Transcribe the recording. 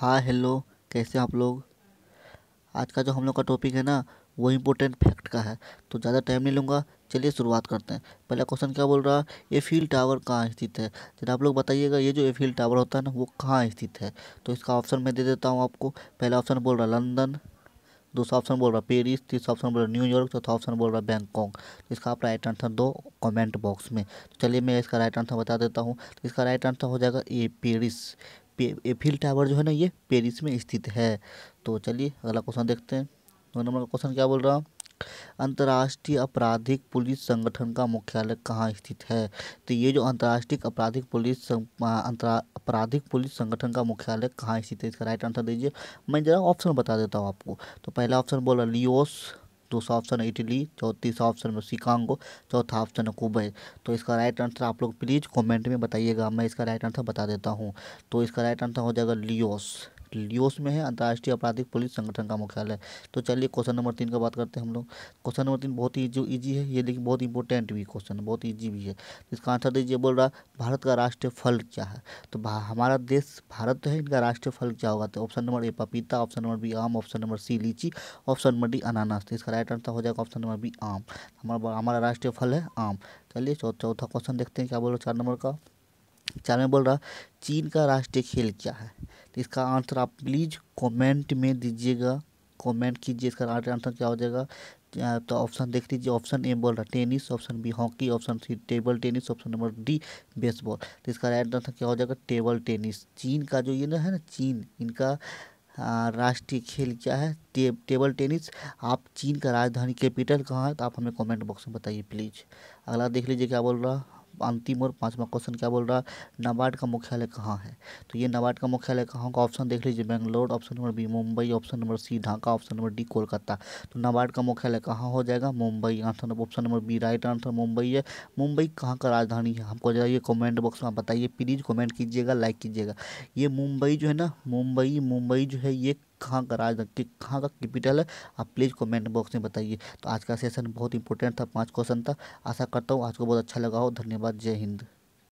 हाँ हेलो कैसे आप लोग आज का जो हम लोग का टॉपिक है ना वो इम्पोर्टेंट फैक्ट का है तो ज़्यादा टाइम नहीं लूँगा चलिए शुरुआत करते हैं पहला क्वेश्चन क्या बोल रहा है फील टावर कहाँ स्थित है जरा आप लोग बताइएगा ये जो एफील टावर होता है ना वो कहाँ स्थित है तो इसका ऑप्शन मैं दे देता हूँ आपको पहला ऑप्शन बोल रहा लंदन दूसरा ऑप्शन बोल रहा पेरिस तीसरा ऑप्शन बोल रहा न्यूयॉर्क चौथा ऑप्शन बोल रहा बैंकॉक तो इसका आप राइट आंसर दो कमेंट बॉक्स में तो चलिए मैं इसका राइट आंसर बता देता हूँ तो इसका राइट आंसर हो जाएगा ए पेरिस एफिल टावर जो है ना ये पेरिस में स्थित है तो चलिए अगला क्वेश्चन देखते हैं दो नंबर का क्वेश्चन क्या बोल रहा हूँ अंतर्राष्ट्रीय आपराधिक पुलिस संगठन का मुख्यालय कहाँ स्थित है तो ये जो अंतर्राष्ट्रीय आपराधिक पुलिस आपराधिक पुलिस संगठन का मुख्यालय कहाँ स्थित है इसका राइट आंसर दीजिए मैं जरा ऑप्शन बता देता हूँ आपको तो पहला ऑप्शन बोल रहा लियोस दूसरा ऑप्शन है इटली तीसरा ऑप्शन में शिकांगो चौथा ऑप्शन है कुबे तो इसका राइट आंसर आप लोग प्लीज़ कमेंट में बताइएगा मैं इसका राइट आंसर बता देता हूँ तो इसका राइट आंसर हो जाएगा लियोस लियोस में है अंतर्राष्ट्रीय आपराधिक पुलिस संगठन का मुख्यालय तो चलिए क्वेश्चन नंबर तीन का बात करते हैं हम लोग क्वेश्चन नंबर तीन बहुत ही जो ईजी है ये लेकिन बहुत इंपॉर्टेंट भी क्वेश्चन है बहुत ईजी भी है तो इसका आंसर दीजिए बोल रहा भारत का राष्ट्रीय फल क्या है तो हमारा देश भारत है इनका राष्ट्रीय फल क्या होगा तो ऑप्शन नंबर ए पपीता ऑप्शन नंबर बी आम ऑप्शन नंबर सी लीची ऑप्शन नंबर डी अनानास तो इसका राइट आंसर हो जाएगा ऑप्शन नंबर बी आम हमारा हमारा राष्ट्रीय फल है आम चलिए चौथा क्वेश्चन देखते हैं क्या बोल रहा चार नंबर का चार में बोल रहा चीन का राष्ट्रीय खेल क्या है तो इसका आंसर आप प्लीज़ कमेंट में दीजिएगा कमेंट कीजिए इसका आंसर क्या हो जाएगा तो ऑप्शन देख लीजिए ऑप्शन ए बोल रहा tennis option B hockey option C table tennis option number D baseball तो इसका राइट आंसर क्या हो जाएगा टेबल टेनिस चीन का जो ये ना है ना चीन इनका राष्ट्रीय खेल क्या है टे, टेबल टेनिस आप चीन का राजधानी कैपिटल कहाँ है तो आप हमें कमेंट बॉक्स में बताइए प्लीज़ अगला देख लीजिए क्या बोल रहा अंतिम और पाँचवा क्वेश्चन क्या बोल रहा है नाबार्ड का मुख्यालय कहाँ है तो ये नाबार्ड का मुख्यालय कहाँ का ऑप्शन देख लीजिए Bangalore option number B Mumbai option number C Dhaka option number D Kolkata तो नाबार्ड का मुख्यालय कहाँ हो जाएगा Mumbai answer option number B right answer Mumbai है मुंबई कहाँ का राजधानी है हमको जाइए कॉमेंट बॉक्स में बताइए प्लीज़ कॉमेंट कीजिएगा लाइक कीजिएगा ये मुंबई जो है ना मुंबई मुंबई जो है ये कहाँ का राजधानी कहाँ का कैपिटल है आप प्लीज़ कमेंट बॉक्स में बताइए तो आज का सेशन बहुत इंपॉर्टेंट था पाँच क्वेश्चन था आशा करता हूँ आज को बहुत अच्छा लगा हो धन्यवाद जय हिंद